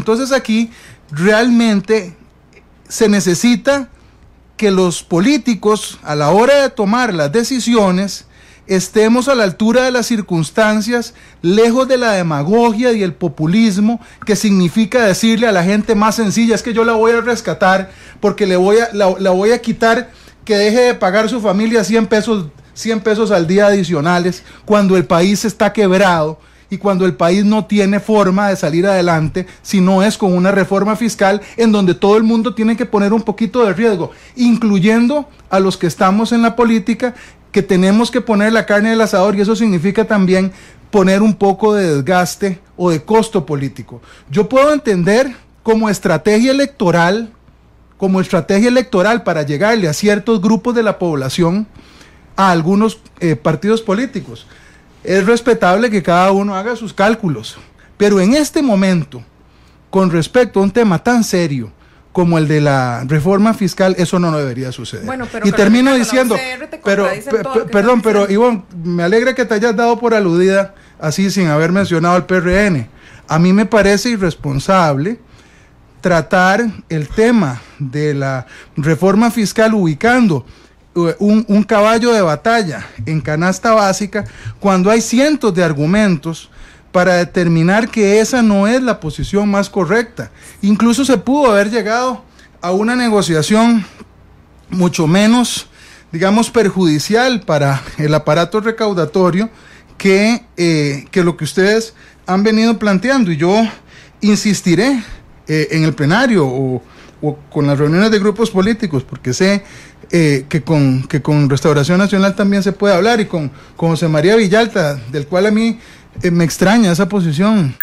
Entonces aquí realmente se necesita que los políticos a la hora de tomar las decisiones estemos a la altura de las circunstancias, lejos de la demagogia y el populismo que significa decirle a la gente más sencilla es que yo la voy a rescatar porque le voy a, la, voy a quitar que deje de pagar su familia 100 pesos, 100 pesos al día adicionales cuando el país está quebrado y cuando el país no tiene forma de salir adelante si no es con una reforma fiscal en donde todo el mundo tiene que poner un poquito de riesgo, incluyendo a los que estamos en la política, que tenemos que poner la carne del asador y eso significa también poner un poco de desgaste o de costo político. Yo puedo entender como estrategia electoral, como estrategia electoral para llegarle a ciertos grupos de la población, a algunos eh, partidos políticos es respetable que cada uno haga sus cálculos, pero en este momento, con respecto a un tema tan serio, como el de la reforma fiscal, eso no debería suceder. y termino diciendo, pero, perdón, pero Ivonne, me alegra que te hayas dado por aludida así sin haber mencionado al PRN. A mí me parece irresponsable tratar el tema de la reforma fiscal ubicando eh, un, caballo de batalla en canasta básica cuando hay cientos de argumentos para determinar que esa no es la posición más correcta. Incluso se pudo haber llegado a una negociación mucho menos, digamos, perjudicial para el aparato recaudatorio que, eh, lo que ustedes han venido planteando. Y yo insistiré eh, en el plenario o o con las reuniones de grupos políticos, porque sé eh, que, con, que con Restauración Nacional también se puede hablar y con, con José María Villalta, del cual a mí eh, me extraña esa posición.